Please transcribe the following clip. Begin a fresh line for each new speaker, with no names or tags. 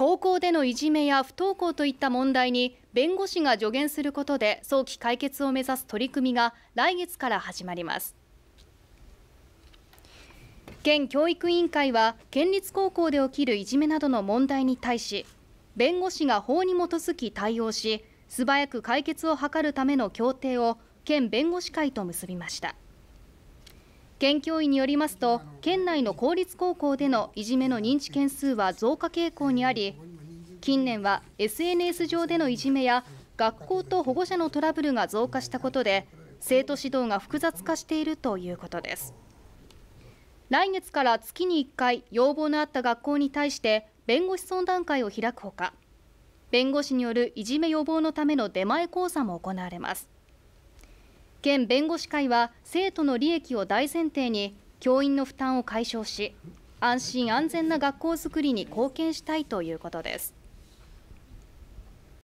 高校でのいじめや不登校といった問題に弁護士が助言することで早期解決を目指す取り組みが来月から始まります県教育委員会は県立高校で起きるいじめなどの問題に対し弁護士が法に基づき対応し素早く解決を図るための協定を県弁護士会と結びました県教委によりますと県内の公立高校でのいじめの認知件数は増加傾向にあり近年は SNS 上でのいじめや学校と保護者のトラブルが増加したことで生徒指導が複雑化しているということです来月から月に1回要望のあった学校に対して弁護士相談会を開くほか弁護士によるいじめ予防のための出前講座も行われます県弁護士会は生徒の利益を大前提に教員の負担を解消し安心安全な学校づくりに貢献したいということです。